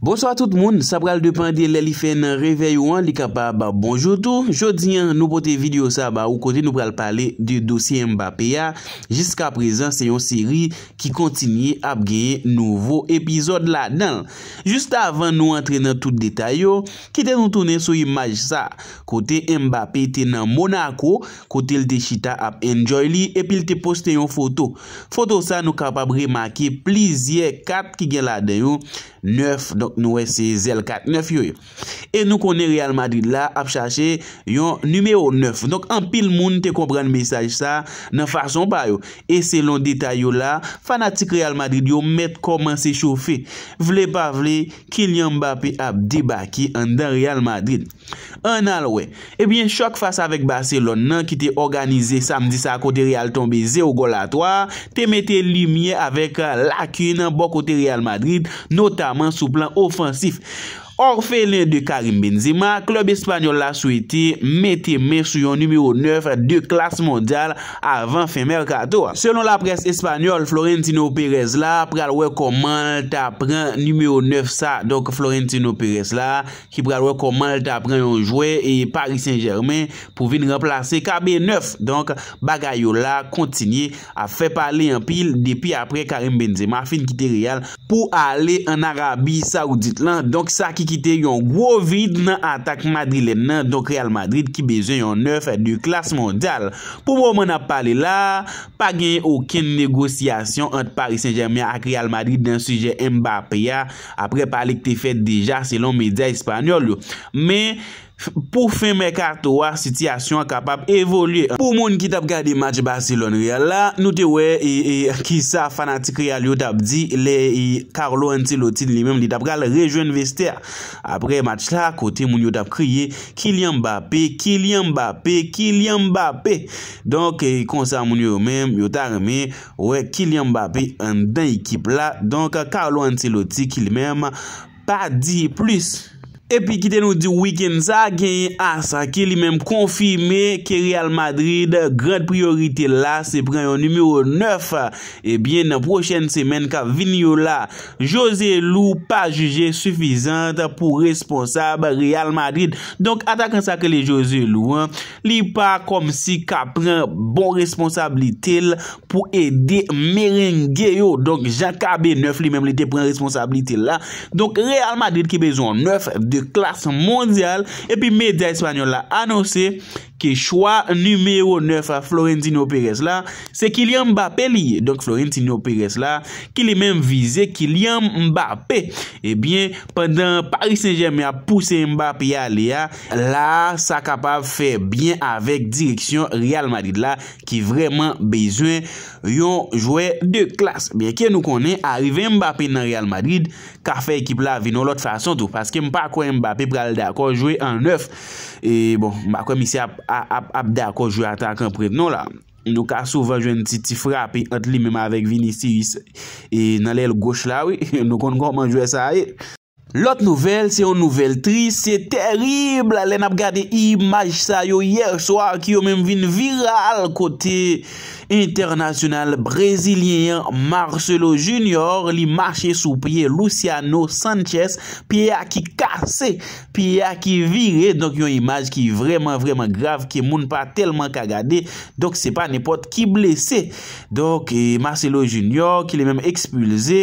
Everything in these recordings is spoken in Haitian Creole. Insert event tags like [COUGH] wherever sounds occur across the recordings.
Bonsoy a tout moun, sa pral depande lè li fè nan revey ou an li kapa ba bonjoutou. Jodi an nou pote video sa ba ou kote nou pral pale de dosye Mbappé ya. Jiska prezen se yon seri ki kontinye ap geye nouvo epizod la dan. Juste avan nou antre nan tout detay yo, kite nou tounen sou imaj sa. Kote Mbappé te nan Monaco, kote l te chita ap enjoy li, epi l te poste yon foto. Foto sa nou kapab remake plizye kat ki gen la dan yo 9. Noue se zel 4, 9 yo yo E, e nou konen Real Madrid la ap chache yon numero 9 Donk an pil moun te kompren mesaj sa nan farson bayo E se lon detay yo la, fanatik Real Madrid yo met koman se choufe Vle pa vle, Kylian Mbappe ap debaki an dan Real Madrid An alwe, ebyen chok fasa vek Barcelona Nan ki te organize samdi sa kote Real tombe ze ou gol atwa Te mete limye avek lakine an bo kote Real Madrid Notamen sou plan operatif ofensivo Orfele de Karim Benzema, klub espanyol la sou iti, mette mesou yon numero 9 de klas mondial avan femer kato. Selon la pres espanyol, Florentino Perez la pralwe komal ta pran numero 9 sa. Donk Florentino Perez la ki pralwe komal ta pran yon jwe e Paris Saint-Germain pou vin remplase KB 9. Donk Bagayola kontinye a fe pali yon pil depi apre Karim Benzema fin ki te real pou ale an Arabi Saoudit lan. Donk sa ki Kite yon COVID nan atak Madrid lè nan donk Real Madrid ki beze yon neuf du klas mondal. Pou moun ap pale la, pa genye ouken negosyasyon ant Paris Saint-Germain ak Real Madrid dan suje Mbappé ya. Apre pale ki te fèd deja selon media espanyol yo. Men... Pou fèmè karto wak sityasyon kapap evolye Pou moun ki tap gade match Barcelona La nou te wè e, e, ki sa fanati kriyal yo tap di Le e, Carlo Antelotti li mèm li tap gade rejwen vestè Apre match la kote moun yo tap kriye Kylian Mbappé, Kylian Mbappé, Kylian Mbappé Donk konsa moun yo mèm yo ta remè Wè Kylian Mbappé an den ekip la Donk Carlo Antelotti ki li mèm pa di plus epi kite nou di week-end sa, genye a 5, li menm konfime ki Real Madrid, grand priorite la, se pren yon numero 9 e eh bien, nan prochen semen ka vin yo la, Jose Lou, pa juje sufizante pou responsab, Real Madrid donk, ata kan sa ke li Jose Lou li pa kom si ka pren bon responsab li tel pou ede merengye yo, donk, Jacques KB 9 li menm li te pren responsab li tel la donk, Real Madrid ki bezon 9, de klas mondyal. E pi medya Espanyol la annose ki chwa numero 9 a Florentino Perez la, se Kylian Mbappé li. Donk Florentino Perez la ki li men vize Kylian Mbappé. E bien, pendan Paris Saint-Germain a pousse Mbappé a li a, la sa kapav fe bien avèk direksyon Real Madrid la ki vreman bezwen yon jwè de klas. Bien ki nou konen, arive Mbappé nan Real Madrid, ka fe ekip la vinon lot fason tou. Paske mpa kwen Mba pe pral da kon jwe an 9. E bon, mba komisi ap da kon jwe atak an pretenon la. Nou ka sou van jwe an titi frape ant li mema avek Vinny Siris. E nan lèl goch la we. [LAUGHS] Nou kon kon man jwe sa e. Lot nouvel, se yon nouvel tris. Se terib la lè nap gade imaj sa yo yerswa ki yo mem vin viral kote... Internasyonal Brezilyen Marcelo Junior li mache sou piye Luciano Sanchez. Piye a ki kase, piye a ki vire. Donk yon imaj ki vreman vreman grav ki moun pa telman ka gade. Donk se pa nepot ki blese. Donk Marcelo Junior ki li menm ekspulze.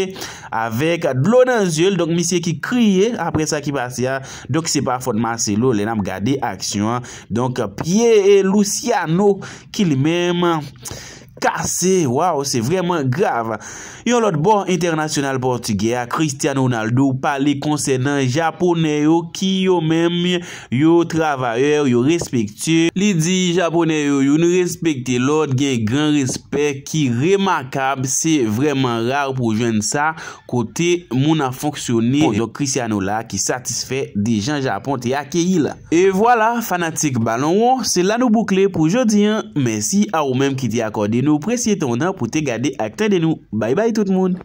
Avek dlo dan zye, donk misye ki kriye. Apre sa ki pase ya, donk se pa fote Marcelo li nanm gade aksyon. Donk piye Luciano ki li menm... kase, waw, se vremen grav yon lot bon internasyonal portugea, Cristiano Ronaldo pale konsenan Japone yo ki yo menm yo travayor, yo respekte li di Japone yo, yo nou respekte lot gen gran respek ki remakab, se vremen rar pou jwen sa, kote moun a fonksyoner, pon yo Cristiano la ki satisfe de jan Japon te akeyi la e vwala, fanatik balon, se la nou boukle pou jodi men si a ou menm ki te akorde nou presye ton an pou te gade akte de nou. Bay bay tout moun.